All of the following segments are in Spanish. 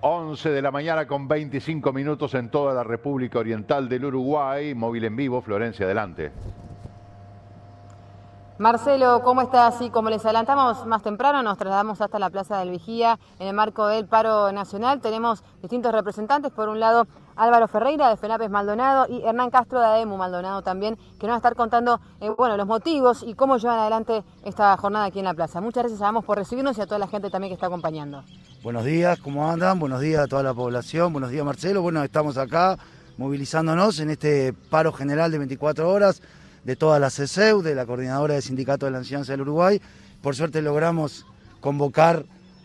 11 de la mañana con 25 minutos en toda la República Oriental del Uruguay. Móvil en vivo, Florencia, adelante. Marcelo, ¿cómo estás? Y como les adelantamos más temprano, nos trasladamos hasta la Plaza del Vigía en el marco del paro nacional. Tenemos distintos representantes, por un lado Álvaro Ferreira de FENAPES Maldonado y Hernán Castro de ADEMU Maldonado también, que nos va a estar contando eh, los motivos y cómo llevan adelante esta jornada aquí en la plaza. Muchas gracias a ambos por recibirnos y a toda la gente también que está acompañando. Buenos días, ¿cómo andan? Buenos días a toda la población, buenos días Marcelo. Bueno, estamos acá movilizándonos en este paro general de 24 horas de toda la CESEU, de la coordinadora del Sindicato de la Enseñanza del Uruguay. Por suerte logramos convocar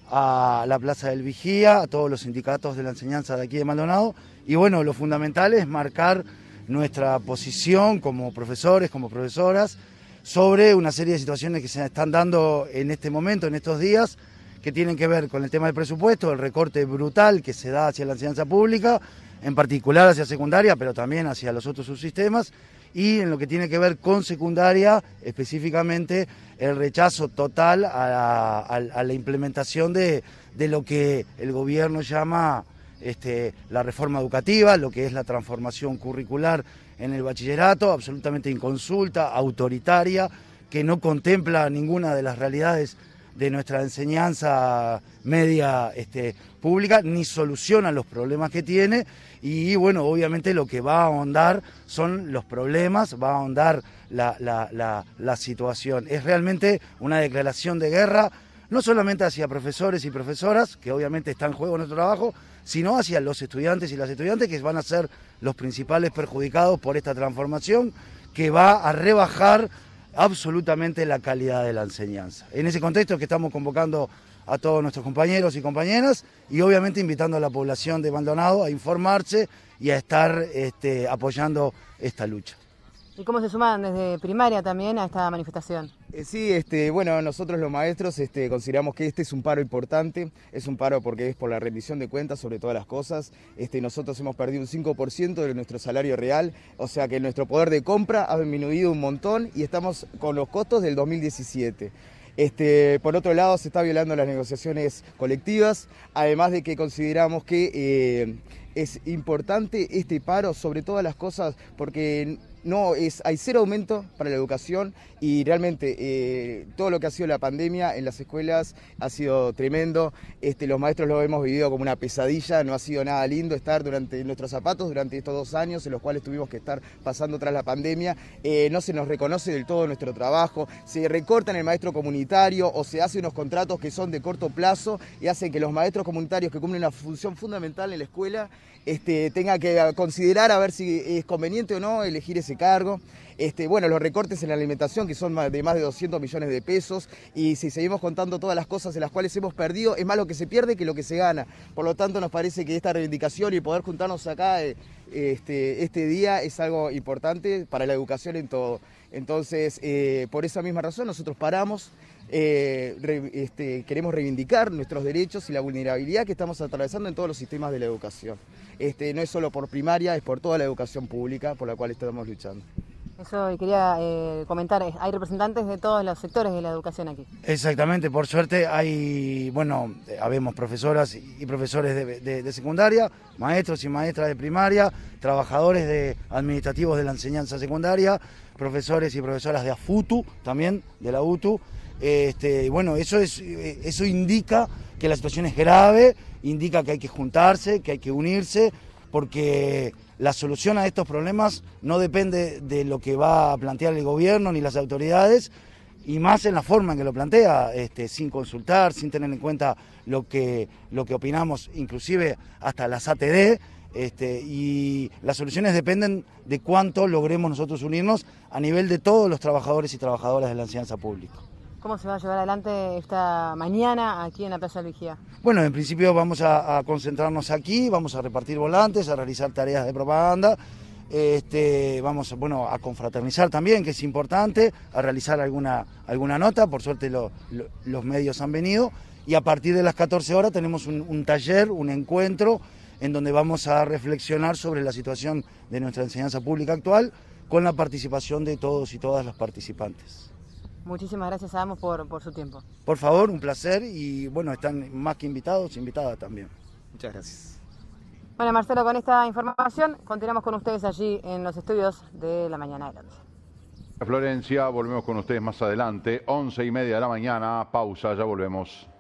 a la Plaza del Vigía, a todos los sindicatos de la enseñanza de aquí de Maldonado. Y bueno, lo fundamental es marcar nuestra posición como profesores, como profesoras, sobre una serie de situaciones que se están dando en este momento, en estos días, que tienen que ver con el tema del presupuesto, el recorte brutal que se da hacia la enseñanza pública, en particular hacia secundaria, pero también hacia los otros subsistemas, y en lo que tiene que ver con secundaria, específicamente el rechazo total a la, implementación de, lo que el gobierno llama este, la reforma educativa, lo que es la transformación curricular en el bachillerato, absolutamente inconsulta, autoritaria, que no contempla ninguna de las realidades de nuestra enseñanza media este, pública, ni soluciona los problemas que tiene y bueno, obviamente lo que va a ahondar son los problemas, va a ahondar la, la situación. Es realmente una declaración de guerra no solamente hacia profesores y profesoras, que obviamente está en juego nuestro trabajo, sino hacia los estudiantes y las estudiantes que van a ser los principales perjudicados por esta transformación que va a rebajar absolutamente la calidad de la enseñanza. En ese contexto que estamos convocando a todos nuestros compañeros y compañeras y obviamente invitando a la población de Maldonado a informarse y a estar este, apoyando esta lucha. ¿Y cómo se suman desde primaria también a esta manifestación? Eh, sí, este, bueno, nosotros los maestros este, consideramos que este es un paro importante, es un paro porque es por la rendición de cuentas sobre todas las cosas. Este, nosotros hemos perdido un 5% de nuestro salario real, o sea que nuestro poder de compra ha disminuido un montón y estamos con los costos del 2017. Este, por otro lado, se está violando las negociaciones colectivas, además de que consideramos que eh, es importante este paro sobre todas las cosas porque no, es, hay cero aumento para la educación y realmente eh, todo lo que ha sido la pandemia en las escuelas ha sido tremendo. Este, los maestros lo hemos vivido como una pesadilla, no ha sido nada lindo estar durante nuestros zapatos durante estos dos años en los cuales tuvimos que estar pasando tras la pandemia. Eh, no se nos reconoce del todo nuestro trabajo, se recortan el maestro comunitario o se hacen unos contratos que son de corto plazo y hacen que los maestros comunitarios que cumplen una función fundamental en la escuela este, tengan que considerar a ver si es conveniente o no elegir ese cargo. Este, bueno, los recortes en la alimentación que son de más de 200 millones de pesos y si seguimos contando todas las cosas en las cuales hemos perdido, es más lo que se pierde que lo que se gana. Por lo tanto, nos parece que esta reivindicación y poder juntarnos acá eh, este, este, día es algo importante para la educación en todo. Entonces, eh, por esa misma razón, nosotros paramos. Eh, este, queremos reivindicar nuestros derechos y la vulnerabilidad que estamos atravesando en todos los sistemas de la educación. Este, no es solo por primaria, es por toda la educación pública por la cual estamos luchando. Eso quería eh, comentar, eh, hay representantes de todos los sectores de la educación aquí. Exactamente, por suerte hay, bueno, eh, habemos profesoras y profesores de, secundaria, maestros y maestras de primaria, trabajadores de administrativos de la enseñanza secundaria, profesores y profesoras de AFUTU también, de la UTU. Este, bueno, eso, es, eso indica que la situación es grave, indica que hay que juntarse, que hay que unirse porque la solución a estos problemas no depende de lo que va a plantear el gobierno ni las autoridades, y más en la forma en que lo plantea, este, sin consultar, sin tener en cuenta lo que, opinamos, inclusive hasta las ATD, este, y las soluciones dependen de cuánto logremos nosotros unirnos a nivel de todos los trabajadores y trabajadoras de la enseñanza pública. ¿Cómo se va a llevar adelante esta mañana aquí en la Plaza del Vigía? Bueno, en principio vamos a, concentrarnos aquí, vamos a repartir volantes, a realizar tareas de propaganda. Este, vamos bueno, a confraternizar también, que es importante, a realizar alguna, alguna nota, por suerte los medios han venido, y a partir de las 14 horas tenemos un, un, taller, un encuentro, en donde vamos a reflexionar sobre la situación de nuestra enseñanza pública actual con la participación de todos y todas los participantes. Muchísimas gracias, Amos, por, por su tiempo. Por favor, un placer y bueno, están más que invitados, invitadas también. Muchas gracias. Bueno, Marcelo, con esta información continuamos con ustedes allí en los estudios de la mañana de 11. Florencia, volvemos con ustedes más adelante, once y media de la mañana, pausa, ya volvemos.